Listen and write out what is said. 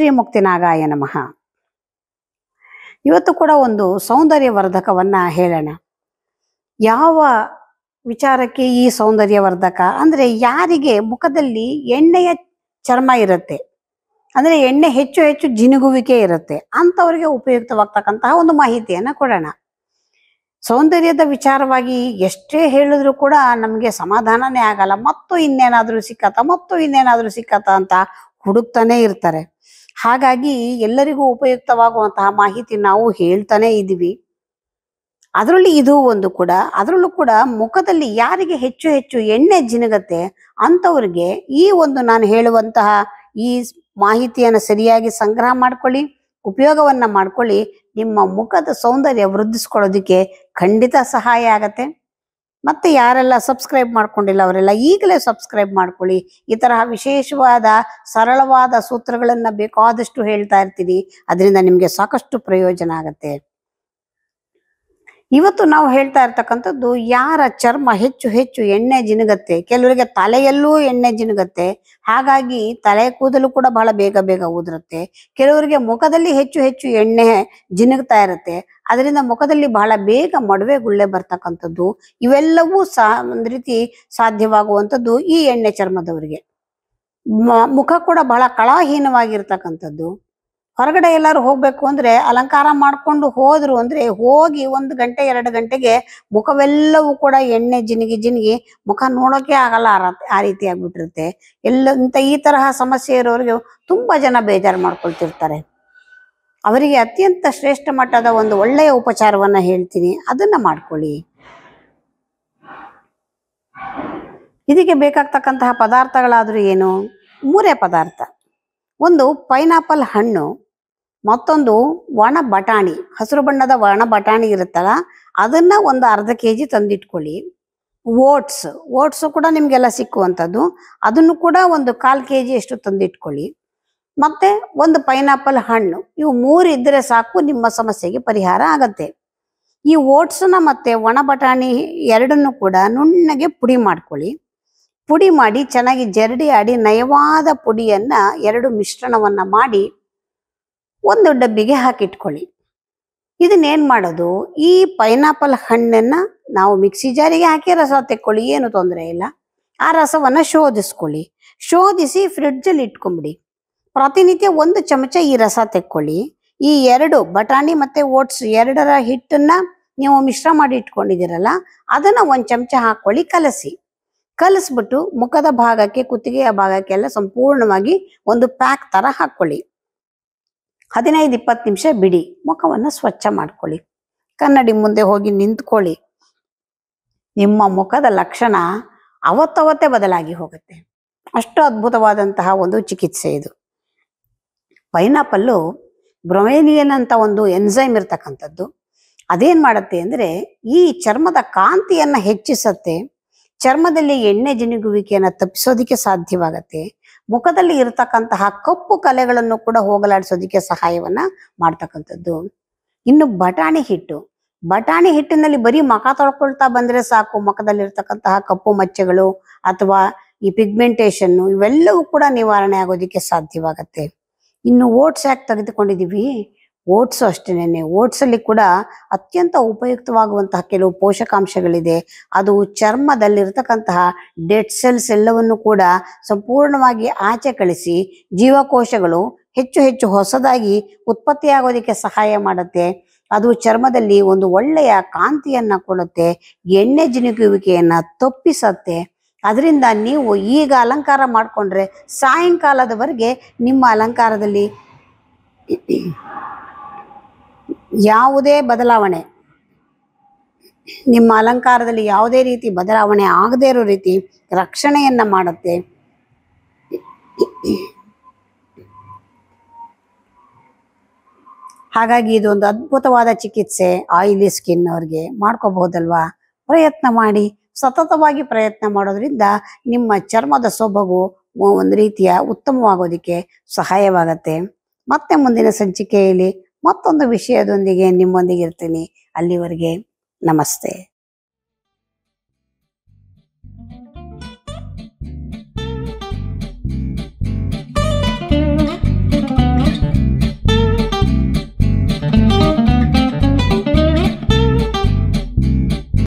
ಶ್ರೀ ಮುಕ್ತಿನಾಗಾಯ ನಮಃ ಇವತ್ತು ಕೂಡ ಒಂದು ಸೌಂದರ್ಯವರ್ಧಕವನ್ನು ಹೇಳೋಣ ಯಾವ ವಿಚಾರಕ್ಕೆ ಈ ಸೌಂದರ್ಯವರ್ಧಕ ಅಂದ್ರೆ ಯಾರಿಗೆ ಮುಖದಲ್ಲಿ ಎಣ್ಣೆಯ ಚರ್ಮ ಇರುತ್ತೆ ಅಂದ್ರೆ ಎಣ್ಣೆ ಹೆಚ್ಚು ಹೆಚ್ಚು ಜಿನುಗುವಿಕೆ ಇರುತ್ತೆ ಅಂಥವ್ರಿಗೆ ಉಪಯುಕ್ತವಾಗ್ತಕ್ಕಂತಹ ಒಂದು ಮಾಹಿತಿಯನ್ನ ಕೊಡೋಣ ಸೌಂದರ್ಯದ ವಿಚಾರವಾಗಿ ಎಷ್ಟೇ ಹೇಳಿದ್ರು ಕೂಡ ನಮಗೆ ಸಮಾಧಾನನೇ ಆಗಲ್ಲ ಮತ್ತು ಇನ್ನೇನಾದರೂ ಸಿಕ್ಕತ್ತ ಮತ್ತು ಇನ್ನೇನಾದರೂ ಸಿಕ್ಕತ್ತ ಅಂತ ಹುಡುಕ್ತಾನೆ ಇರ್ತಾರೆ ಹಾಗಾಗಿ ಎಲ್ಲರಿಗೂ ಉಪಯುಕ್ತವಾಗುವಂತಹ ಮಾಹಿತಿ ನಾವು ಹೇಳ್ತಾನೆ ಇದೀವಿ ಅದರಲ್ಲಿ ಇದು ಒಂದು ಕೂಡ ಅದರಲ್ಲೂ ಕೂಡ ಮುಖದಲ್ಲಿ ಯಾರಿಗೆ ಹೆಚ್ಚು ಹೆಚ್ಚು ಎಣ್ಣೆ ಜಿನಗತ್ತೆ ಅಂಥವ್ರಿಗೆ ಈ ಒಂದು ನಾನು ಹೇಳುವಂತಹ ಈ ಮಾಹಿತಿಯನ್ನು ಸರಿಯಾಗಿ ಸಂಗ್ರಹ ಮಾಡ್ಕೊಳ್ಳಿ ಉಪಯೋಗವನ್ನ ಮಾಡ್ಕೊಳ್ಳಿ ನಿಮ್ಮ ಮುಖದ ಸೌಂದರ್ಯ ವೃದ್ಧಿಸ್ಕೊಳ್ಳೋದಕ್ಕೆ ಖಂಡಿತ ಸಹಾಯ ಆಗತ್ತೆ ಮತ್ತು ಯಾರೆಲ್ಲ ಸಬ್ಸ್ಕ್ರೈಬ್ ಮಾಡ್ಕೊಂಡಿಲ್ಲ ಅವರೆಲ್ಲ ಈಗಲೇ ಸಬ್ಸ್ಕ್ರೈಬ್ ಮಾಡ್ಕೊಳ್ಳಿ ಈ ತರಹ ವಿಶೇಷವಾದ ಸರಳವಾದ ಸೂತ್ರಗಳನ್ನು ಬೇಕಾದಷ್ಟು ಹೇಳ್ತಾ ಇರ್ತೀನಿ ಅದರಿಂದ ನಿಮಗೆ ಸಾಕಷ್ಟು ಪ್ರಯೋಜನ ಆಗುತ್ತೆ ಇವತ್ತು ನಾವು ಹೇಳ್ತಾ ಇರ್ತಕ್ಕಂಥದ್ದು ಯಾರ ಚರ್ಮ ಹೆಚ್ಚು ಹೆಚ್ಚು ಎಣ್ಣೆ ಜಿನಗತ್ತೆ ಕೆಲವರಿಗೆ ತಲೆಯಲ್ಲೂ ಎಣ್ಣೆ ಜಿನಗತ್ತೆ ಹಾಗಾಗಿ ತಲೆ ಕೂದಲು ಕೂಡ ಬಹಳ ಬೇಗ ಬೇಗ ಉದುರುತ್ತೆ ಕೆಲವರಿಗೆ ಮುಖದಲ್ಲಿ ಹೆಚ್ಚು ಹೆಚ್ಚು ಎಣ್ಣೆ ಜಿನಗ್ತಾ ಇರುತ್ತೆ ಅದರಿಂದ ಮುಖದಲ್ಲಿ ಬಹಳ ಬೇಗ ಮಡವೆ ಗುಳ್ಳೆ ಬರ್ತಕ್ಕಂಥದ್ದು ಇವೆಲ್ಲವೂ ಸಾ ಒಂದ್ ರೀತಿ ಸಾಧ್ಯವಾಗುವಂಥದ್ದು ಈ ಎಣ್ಣೆ ಚರ್ಮದವರಿಗೆ ಮುಖ ಕೂಡ ಬಹಳ ಕಳಾಹೀನವಾಗಿರ್ತಕ್ಕಂಥದ್ದು ಹೊರಗಡೆ ಎಲ್ಲರೂ ಹೋಗ್ಬೇಕು ಅಂದ್ರೆ ಅಲಂಕಾರ ಮಾಡ್ಕೊಂಡು ಹೋದ್ರು ಅಂದ್ರೆ ಹೋಗಿ ಒಂದು ಗಂಟೆ ಎರಡು ಗಂಟೆಗೆ ಮುಖವೆಲ್ಲವೂ ಕೂಡ ಎಣ್ಣೆ ಜಿನಿಗಿ ಜಿನಿಗಿ ಮುಖ ನೋಡೋಕೆ ಆಗಲ್ಲ ಆ ರೀತಿ ಆಗ್ಬಿಟ್ಟಿರುತ್ತೆ ಎಲ್ಲ ಇಂಥ ಈ ತರಹ ಸಮಸ್ಯೆ ಇರೋರಿಗೆ ತುಂಬಾ ಜನ ಬೇಜಾರು ಮಾಡ್ಕೊಳ್ತಿರ್ತಾರೆ ಅವರಿಗೆ ಅತ್ಯಂತ ಶ್ರೇಷ್ಠ ಮಟ್ಟದ ಒಂದು ಒಳ್ಳೆಯ ಉಪಚಾರವನ್ನ ಹೇಳ್ತೀನಿ ಅದನ್ನ ಮಾಡ್ಕೊಳ್ಳಿ ಇದಕ್ಕೆ ಬೇಕಾಗ್ತಕ್ಕಂತಹ ಪದಾರ್ಥಗಳಾದ್ರೂ ಏನು ಮೂರೇ ಪದಾರ್ಥ ಒಂದು ಪೈನಾಪಲ್ ಹಣ್ಣು ಮತ್ತೊಂದು ಒಣ ಬಟಾಣಿ ಹಸಿರು ಬಣ್ಣದ ಒಣ ಬಟಾಣಿ ಇರುತ್ತಲ್ಲ ಅದನ್ನ ಒಂದು ಅರ್ಧ ಕೆ ಜಿ ತಂದಿಟ್ಕೊಳ್ಳಿ ಓಟ್ಸ್ ಓಟ್ಸು ಕೂಡ ನಿಮಗೆಲ್ಲ ಸಿಕ್ಕುವಂಥದ್ದು ಅದನ್ನು ಕೂಡ ಒಂದು ಕಾಲು ಕೆ ಅಷ್ಟು ತಂದಿಟ್ಕೊಳ್ಳಿ ಮತ್ತೆ ಒಂದು ಪೈನಾಪಲ್ ಹಣ್ಣು ಇವು ಮೂರು ಇದ್ದರೆ ಸಾಕು ನಿಮ್ಮ ಸಮಸ್ಯೆಗೆ ಪರಿಹಾರ ಆಗತ್ತೆ ಈ ಓಟ್ಸನ್ನ ಮತ್ತೆ ಒಣ ಬಟಾಣಿ ಎರಡನ್ನು ಕೂಡ ನುಣ್ಣಗೆ ಪುಡಿ ಮಾಡ್ಕೊಳ್ಳಿ ಪುಡಿ ಮಾಡಿ ಚೆನ್ನಾಗಿ ಜರಡಿ ಆಡಿ ನಯವಾದ ಪುಡಿಯನ್ನ ಎರಡು ಮಿಶ್ರಣವನ್ನ ಮಾಡಿ ಒಂದು ಡಬ್ಬಿಗೆ ಹಾಕಿಟ್ಕೊಳ್ಳಿ ಇದನ್ನೇನು ಮಾಡೋದು ಈ ಪೈನಾಪಲ್ ಹಣ್ಣನ್ನ ನಾವು ಮಿಕ್ಸಿ ಜಾರಿಗೆ ಹಾಕಿ ರಸ ತೆಕ್ಕೊಳ್ಳಿ ಏನು ತೊಂದರೆ ಇಲ್ಲ ಆ ರಸವನ್ನ ಶೋಧಿಸ್ಕೊಳ್ಳಿ ಶೋಧಿಸಿ ಫ್ರಿಡ್ಜಲ್ಲಿ ಇಟ್ಕೊಂಬಿಡಿ ಪ್ರತಿನಿತ್ಯ ಒಂದು ಚಮಚ ಈ ರಸ ತೆಕ್ಕೊಳ್ಳಿ ಈ ಎರಡು ಬಟಾಣಿ ಮತ್ತೆ ಓಟ್ಸ್ ಎರಡರ ಹಿಟ್ಟನ್ನ ನೀವು ಮಿಶ್ರ ಮಾಡಿ ಇಟ್ಕೊಂಡಿದ್ದೀರಲ್ಲ ಅದನ್ನ ಒಂದು ಚಮಚ ಹಾಕೊಳ್ಳಿ ಕಲಸಿ ಕಲಿಸ್ಬಿಟ್ಟು ಮುಖದ ಭಾಗಕ್ಕೆ ಕುತ್ತಿಗೆಯ ಭಾಗಕ್ಕೆಲ್ಲ ಸಂಪೂರ್ಣವಾಗಿ ಒಂದು ಪ್ಯಾಕ್ ತರ ಹಾಕೊಳ್ಳಿ ಹದಿನೈದು ಇಪ್ಪತ್ತು ನಿಮಿಷ ಬಿಡಿ ಮುಖವನ್ನ ಸ್ವಚ್ಛ ಮಾಡ್ಕೊಳ್ಳಿ ಕನ್ನಡಿ ಮುಂದೆ ಹೋಗಿ ನಿಂತ್ಕೊಳ್ಳಿ ನಿಮ್ಮ ಮುಖದ ಲಕ್ಷಣ ಅವತ್ತವತ್ತೆ ಬದಲಾಗಿ ಹೋಗುತ್ತೆ ಅಷ್ಟು ಅದ್ಭುತವಾದಂತಹ ಒಂದು ಚಿಕಿತ್ಸೆ ಇದು ಪೈನಾಪಲ್ಲು ಬ್ರೊಮೇನಿಯನ್ ಅಂತ ಒಂದು ಎನ್ಸೈಮ್ ಇರ್ತಕ್ಕಂಥದ್ದು ಅದೇನ್ ಮಾಡುತ್ತೆ ಅಂದ್ರೆ ಈ ಚರ್ಮದ ಕಾಂತಿಯನ್ನ ಹೆಚ್ಚಿಸತ್ತೆ ಚರ್ಮದಲ್ಲಿ ಎಣ್ಣೆ ಜಿನುಗುವಿಕೆಯನ್ನು ತಪ್ಪಿಸೋದಿಕ್ಕೆ ಸಾಧ್ಯವಾಗತ್ತೆ ಮುಖದಲ್ಲಿ ಇರತಕ್ಕಂತಹ ಕಪ್ಪು ಕಲೆಗಳನ್ನು ಕೂಡ ಹೋಗಲಾಡಿಸೋದಿಕ್ಕೆ ಸಹಾಯವನ್ನ ಮಾಡ್ತಕ್ಕಂಥದ್ದು ಇನ್ನು ಬಟಾಣಿ ಹಿಟ್ಟು ಬಟಾಣಿ ಹಿಟ್ಟಿನಲ್ಲಿ ಬರೀ ಮುಖ ತೊಳ್ಕೊಳ್ತಾ ಬಂದ್ರೆ ಸಾಕು ಮುಖದಲ್ಲಿ ಇರ್ತಕ್ಕಂತಹ ಕಪ್ಪು ಮಚ್ಚೆಗಳು ಅಥವಾ ಈ ಪಿಗ್ಮೆಂಟೇಷನ್ ಇವೆಲ್ಲವೂ ಕೂಡ ನಿವಾರಣೆ ಆಗೋದಿಕ್ಕೆ ಸಾಧ್ಯವಾಗತ್ತೆ ಇನ್ನು ಓಟ್ಸ್ ಯಾಕೆ ತೆಗೆದುಕೊಂಡಿದೀವಿ ಓಟ್ಸು ಅಷ್ಟೇನೆ ಓಟ್ಸಲ್ಲಿ ಕೂಡ ಅತ್ಯಂತ ಉಪಯುಕ್ತವಾಗುವಂತಹ ಕೆಲವು ಪೋಷಕಾಂಶಗಳಿದೆ ಅದು ಚರ್ಮದಲ್ಲಿರ್ತಕ್ಕಂತಹ ಡೆಡ್ ಸೆಲ್ಸ್ ಎಲ್ಲವನ್ನು ಕೂಡ ಸಂಪೂರ್ಣವಾಗಿ ಆಚೆ ಕಳಿಸಿ ಜೀವಕೋಶಗಳು ಹೆಚ್ಚು ಹೆಚ್ಚು ಹೊಸದಾಗಿ ಉತ್ಪತ್ತಿಯಾಗೋದಕ್ಕೆ ಸಹಾಯ ಮಾಡುತ್ತೆ ಅದು ಚರ್ಮದಲ್ಲಿ ಒಂದು ಒಳ್ಳೆಯ ಕಾಂತಿಯನ್ನು ಕೊಡುತ್ತೆ ಎಣ್ಣೆ ಜಿನುಕುವಿಕೆಯನ್ನು ತಪ್ಪಿಸತ್ತೆ ಅದರಿಂದ ನೀವು ಈಗ ಅಲಂಕಾರ ಮಾಡಿಕೊಂಡ್ರೆ ಸಾಯಂಕಾಲದವರೆಗೆ ನಿಮ್ಮ ಅಲಂಕಾರದಲ್ಲಿ ಯಾವುದೇ ಬದಲಾವಣೆ ನಿಮ್ಮ ಅಲಂಕಾರದಲ್ಲಿ ಯಾವುದೇ ರೀತಿ ಬದಲಾವಣೆ ಆಗದೇ ಇರೋ ರೀತಿ ರಕ್ಷಣೆಯನ್ನು ಮಾಡುತ್ತೆ ಹಾಗಾಗಿ ಇದೊಂದು ಅದ್ಭುತವಾದ ಚಿಕಿತ್ಸೆ ಆಯಿಲಿ ಸ್ಕಿನ್ ಅವ್ರಿಗೆ ಮಾಡ್ಕೋಬಹುದಲ್ವಾ ಪ್ರಯತ್ನ ಮಾಡಿ ಸತತವಾಗಿ ಪ್ರಯತ್ನ ಮಾಡೋದ್ರಿಂದ ನಿಮ್ಮ ಚರ್ಮದ ಸೊಬಗು ಒಂದು ರೀತಿಯ ಉತ್ತಮವಾಗೋದಕ್ಕೆ ಸಹಾಯವಾಗತ್ತೆ ಮತ್ತೆ ಮುಂದಿನ ಸಂಚಿಕೆಯಲ್ಲಿ ಮತ್ತೊಂದು ವಿಷಯದೊಂದಿಗೆ ನಿಮ್ಮೊಂದಿಗೆ ಇರ್ತೀನಿ ಅಲ್ಲಿವರೆಗೆ ನಮಸ್ತೆ